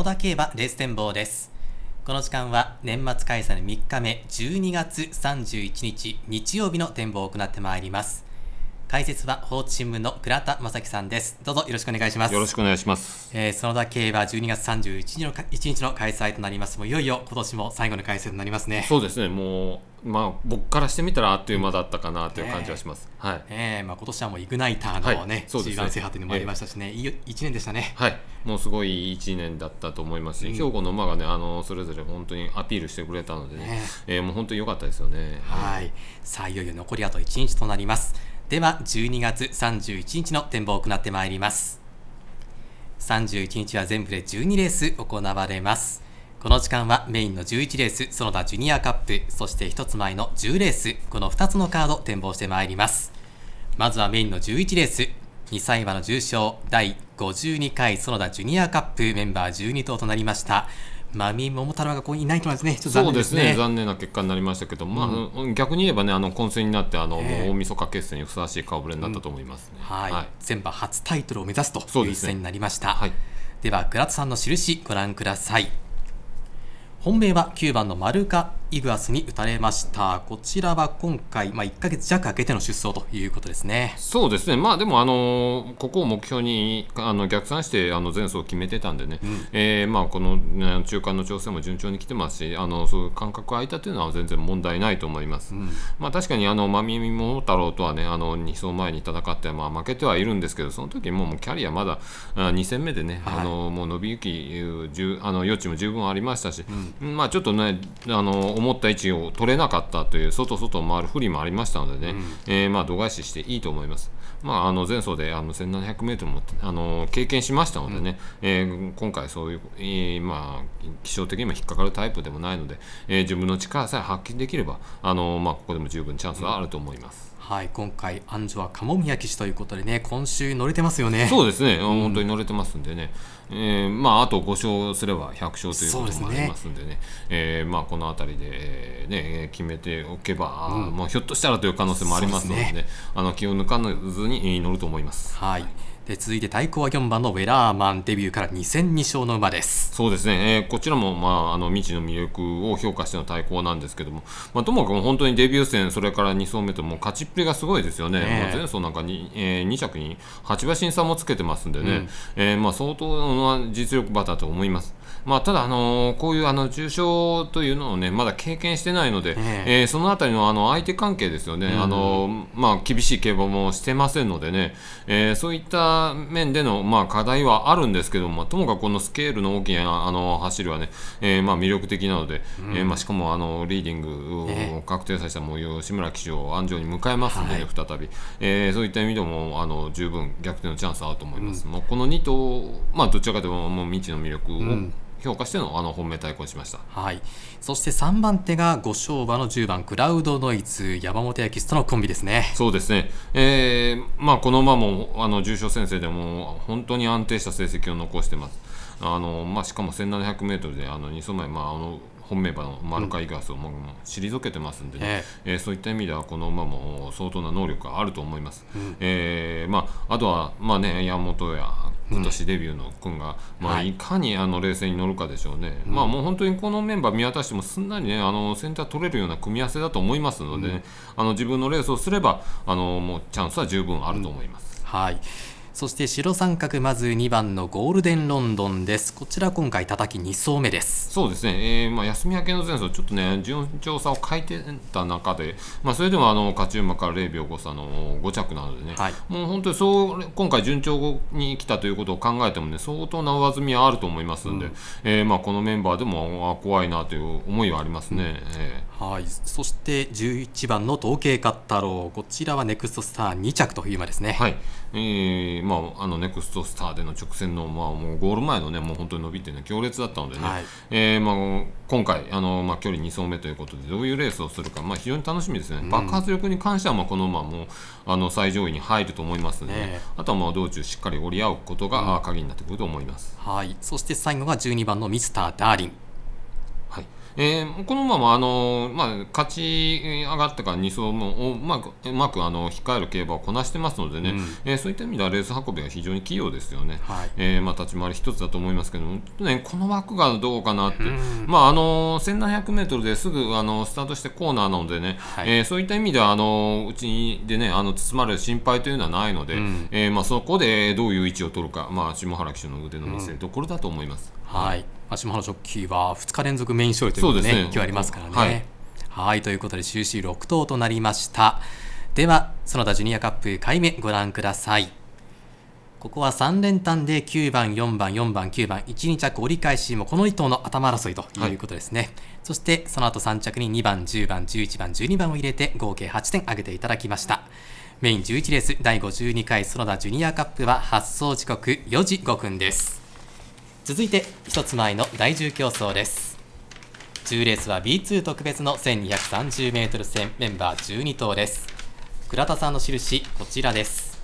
野田競馬レース展望ですこの時間は年末開催の3日目12月31日日曜日の展望を行ってまいります解説は放置新聞の倉田正樹さんですどうぞよろしくお願いしますよろしくお願いします、えー、園田競馬12月31日の1日の開催となりますもういよいよ今年も最後の開催となりますねそうですねもうまあ、僕からしてみたらあっという間だったかなという感じはします、はい、えー、まあ、今年はもうイグナイターのね、はい、ね、制覇というのもありましたしね、えー、1年でしたね、はい、もうすごい1年だったと思いますし、うん、兵庫の馬がねあのそれぞれ本当にアピールしてくれたのでね、ねえー、もう本当に良かったですよね。はい、さあいよいよ残りあと1日となりますでは12月31日の展望を行ってまいります31日は全部で12レース行われますこの時間はメインの11レース、その他ジュニアカップ、そして一つ前の10レース、この2つのカード展望してまいります。まずはメインの11レース、2歳馬の重賞第52回園田ジュニアカップメンバー12頭となりました。マミ桃太郎がこういないとですね、ちょっと残念ですね。すね残念な結果になりましたけど、うん、まあ逆に言えばね、あの混戦になってあの、えー、大晦日決戦にふさわしい顔ぶれになったと思います、ねうん、はい。全、は、馬、初タイトルを目指すという一戦になりました。でねはい、ではグラさんの印ご覧ください。本命は9番のマルカイグアスに打たれましたこちらは今回、まあ、1か月弱空けての出走ということですねそうですね、まあ、でもあのここを目標にあの逆算してあの前走を決めてたんでね、うん、えー、まあ、この、中間の調整も順調に来てますしあのそういう間隔空いたというのは全然問題ないと思います、うん、まあ、確かにあのマミミモ太郎とはねあの2走前に戦って、まあ、負けてはいるんですけどその時もうキャリアまだ2戦目でね、はい、あのもう伸びゆきあの余地も十分ありましたし、うん、まあ、ちょっとねあの思った位置を取れなかったという外外を回る不利もありましたのでね、うん、えー、まあ、度外視していいと思います。まあ、あの前走であの 1700m もあの経験しましたのでね、うん、えー、今回そういう、えー、まあ、気象的にも引っかかるタイプでもないので、えー、自分の力さえ発揮できればあの、まあ、ここでも十分チャンスはあると思います。うんはい、今回安城は鴨宮騎士ということでね、今週乗れてますよね。そうですね、うん、本当に乗れてますんでね。えー、まああと5勝すれば100勝ということもありますんでね。で、ね、えー、まあこの辺りで、えー、ね決めておけば、うん、まあひょっとしたらという可能性もありますので、ねでね、あの気を抜かずに乗ると思います。はいえ続いて対抗は4番のウェラーマンデビューから2戦2勝の馬ですそうですね、えー、こちらも、まあ、あの未知の魅力を評価しての対抗なんですけども、まあ、ともかく本当にデビュー戦それから2走目とも勝ちっぷりがすごいですよね、前走なんかに、えー、2着に8馬身差もつけてますんでね、うん、えー、まあ、相当な実力バターと思います。まあ、ただ、あのこういうあの重症というのを、ね、まだ経験してないので、ええー、そのあたりのあの相手関係ですよね、うん、あのまあ、厳しい競馬もしてませんのでね、えー、そういった面での、まあ、課題はあるんですけども、まあ、ともかくこのスケールの大きなあの走りはね、えーまあ、魅力的なので、うん、えー、まあ、しかもあのリーディングを確定させたもう吉村騎手を安城に迎えますので、ね、はい、再び、えー、そういった意味でもあの十分逆転のチャンスあると思います。うん、まあ、この2頭、まあ、どちらかというともう未知の魅力を、うん評価してのあの本命対抗しました、はい、そして3番手が五勝馬の10番クラウドノイズ山本エキスとのコンビですねそうですね、えーまあ、この馬もあの重賞先生でも本当に安定した成績を残してますあの、まあ、しかも 1700m であの2走前、まあ、あの本命馬のマルカイガースをもう退けてますんでね、ね、うん、えー、そういった意味ではこの馬も相当な能力があると思います。うん、えー、まあ、あとは、まあね、山本や今年デビューの君が、まあ、いかにあの冷静に乗るかでしょうね、はい、まあ、もう本当にこのメンバー見渡してもすんなり、ね、あのセンター取れるような組み合わせだと思いますので、ねうん、あの自分のレースをすればあのもうチャンスは十分あると思います。うん、はいそして白三角まず2番のゴールデンロンドンですこちら今回叩き2層目ですそうですね、えーまあ、休み明けの前走ちょっとね順調さを変えてた中で、まあ、それでもあの勝ち馬から0秒5差の5着なのでね、はい、もう本当にそう今回順調に来たということを考えてもね相当な上積みはあると思いますんで、うん、えー、まあ、このメンバーでも怖いなという思いはありますね、うん、はいそして11番の統計勝太郎こちらはネクストスター2着という馬ですね。はい、えーまあ、あのネクストスターでの直線の、まあ、もうゴール前の、ね、もう本当に伸びって、ね、強烈だったのでね、はい、えー、まあ、今回あの、まあ、距離2走目ということでどういうレースをするか、まあ、非常に楽しみですね、うん、爆発力に関しては、まあ、この馬もあの最上位に入ると思いますので、ねあとはまあ道中しっかり折り合うことが、うん、鍵になってくると思います、はい、そして最後が12番のミスター・ダーリン。えー、このままあの、まあ、勝ち上がってから2走もうまくうまくあの控える競馬をこなしてますのでね、うん、えー、そういった意味ではレース運びは非常に器用ですよね、はい、えー、まあ、立ち回り一つだと思いますけども、ね、この枠がどうかなって、うん、まあ、あの 1700m ですぐあのスタートしてコーナーなのでね、はい、えそういった意味ではあのうちで、ね、あの包まれる心配というのはないので、うん、えまあ、そこでどういう位置を取るか、まあ、下原騎手の腕の見せるところだと思います。はい島のジョッキーは2日連続メイン勝利というこで、ねでね、今日ありますからね。はい、はいということで終始6頭となりました。では園田ジュニアカップ1回目ご覧ください。ここは3連単で9番、4番、4番、9番、1、2着折り返しもこの1頭の頭争いということですね、はい、そしてその後3着に2番、10番、11番、12番を入れて合計8点挙げていただきました。メイン11レース第52回園田ジュニアカップは発送時刻4時5分です。続いて1つ前の第10競争です10レースは B2 特別の 1230m 戦メンバー12頭です倉田さんの印こちらです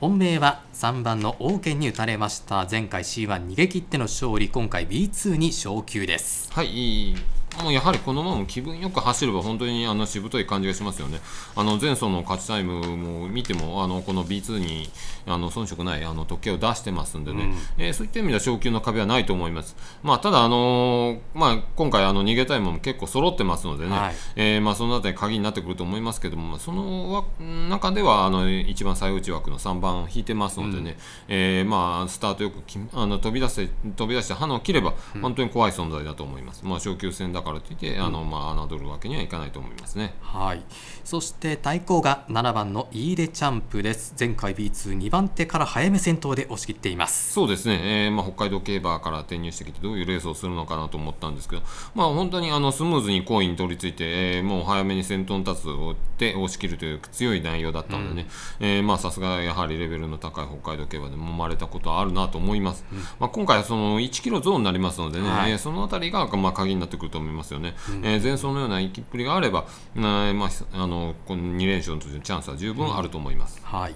本命は3番の王権に打たれました前回 C1 逃げ切っての勝利今回 B2 に昇級ですはいもうやはりこのまま気分よく走れば本当にあのしぶとい感じがしますよね。あの前走の勝ちタイムも見てもあのこの B2 にあの遜色ないあの時計を出してますんでね、うん、えー、そういった意味では昇級の壁はないと思います。まあ、ただ、あのー、まあ、今回あの逃げタイムも結構揃ってますのでね、はい、えー、まあ、そのあたり鍵になってくると思いますけどもその中ではあの一番最内枠の3番を引いてますのでね、うん、えー、まあ、スタートよくあの飛び出せ飛び出して花を切れば本当に怖い存在だと思います。まあ、昇級戦だからといって、あのまあ、侮るわけにはいかないと思いますね、はい、そして対抗が7番のイーレチャンプです前回 B22 番手から早め先頭で押し切っていますそうですね、えーまあ、北海道競馬から転入してきてどういうレースをするのかなと思ったんですけど、まあ、本当にあのスムーズに好位に取り付いて、えー、もう早めに先頭に立つをて押し切るという強い内容だったのでね、うん、えー、まあさすがやはりレベルの高い北海道競馬で揉まれたことはあるなと思います、うん、まあ、今回はその1キロゾーンになりますのでね、はい、えその辺りがまあ鍵になってくると思いますますよね、うん、えー、前走のような行きっぷりがあれば、まあ、あのこの2連勝の時のチャンスは十分あると思います、うん、はい、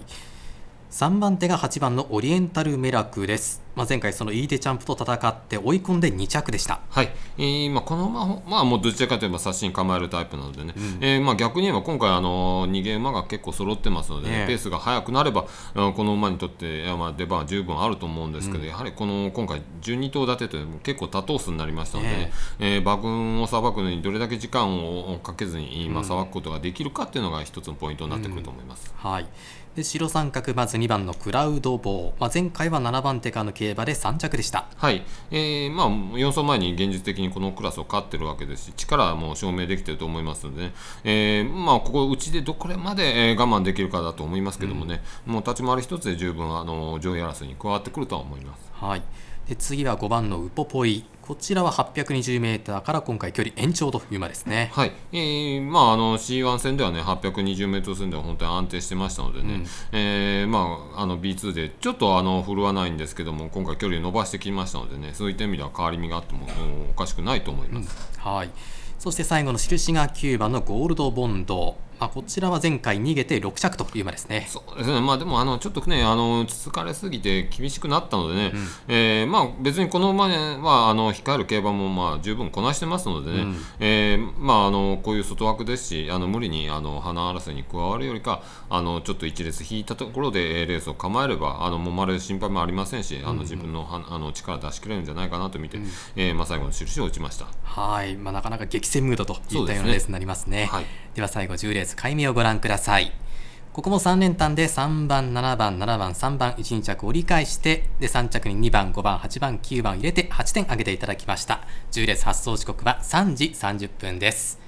3番手が8番のオリエンタルメラクです。まあ、前回そのイーデチャンプと戦って追い込んで2着でした、はいえーまあ、このまままあ、もうどちらかといえば刷新構えるタイプなのでね、うん、えー、まあ、逆に言えば今回あの逃げ馬が結構揃ってますので、ねペースが速くなればこの馬にとってまあ出番は十分あると思うんですけど、うん、やはりこの今回12頭立てという結構多頭数になりましたので、ねえー、馬群をさばくのにどれだけ時間をかけずに今さばくことができるかっていうのが一つのポイントになってくると思います。うん、はいで白三角まず2番のクラウドボー、まあ、前回は7番手からの経競馬で3着でした、はいえーまあ、4走前に現実的にこのクラスを勝ってるわけですし力も証明できてると思いますのでね、えーまあ、ここ、うちでどこまで、え我慢できるかだと思いますけどもね、うん、もう立ち回り一つで十分あの上位争いに加わってくるとは思います。はいで次は5番のウポポイこちらは 820m から今回距離延長という馬ですね。はい。えー、まああの C1 戦ではね 820m 戦では本当に安定してましたのでね。うん、えー、まああの B2 でちょっとあの振るわないんですけども今回距離を伸ばしてきましたのでねそういった意味では変わり身があっても、おかしくないと思います。うん、はい。そして最後の印が9番のゴールドボンド。まあ、こちらは前回逃げて6着という馬ですね。そうですね。まあでもあのちょっとねあのつかれすぎて厳しくなったのでね、うん、えー、まあ別にこの馬はあの控える競馬もまあ十分こなしてますのでね、うん、えー、まああのこういう外枠ですし、あの無理にあの花争いに加わるよりか、あのちょっと一列引いたところでレースを構えればあの揉まれる心配もありませんし、あの自分のは、うんあの力出し切れるんじゃないかなと見て、うん、えー、まあ最後の印を打ちました。はい。まあなかなか激戦ムードといったようなレースになりますね。すねはい、では最後10レース。です解明をご覧くださいここも3連単で3番7番7番3番12着折り返してで3着に2番5番8番9番入れて8点上げていただきました10列発送時刻は3時30分です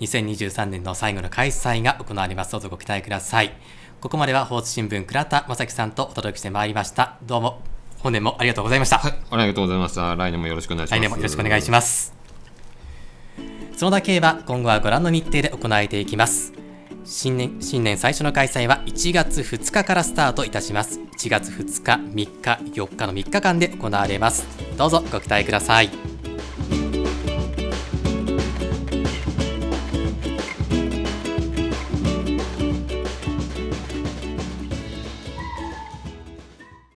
2023年の最後の開催が行われますどうぞご期待くださいここまでは放置新聞倉田正樹さんとお届けしてまいりましたどうも本年もありがとうございました、はい、ありがとうございました来年もよろしくお願いします来年もよろしくお願いします角田競馬、今後はご覧の日程で行えていきます。新年、新年最初の開催は1月2日からスタートいたします。1月2日、3日、4日の3日間で行われます。どうぞご期待ください。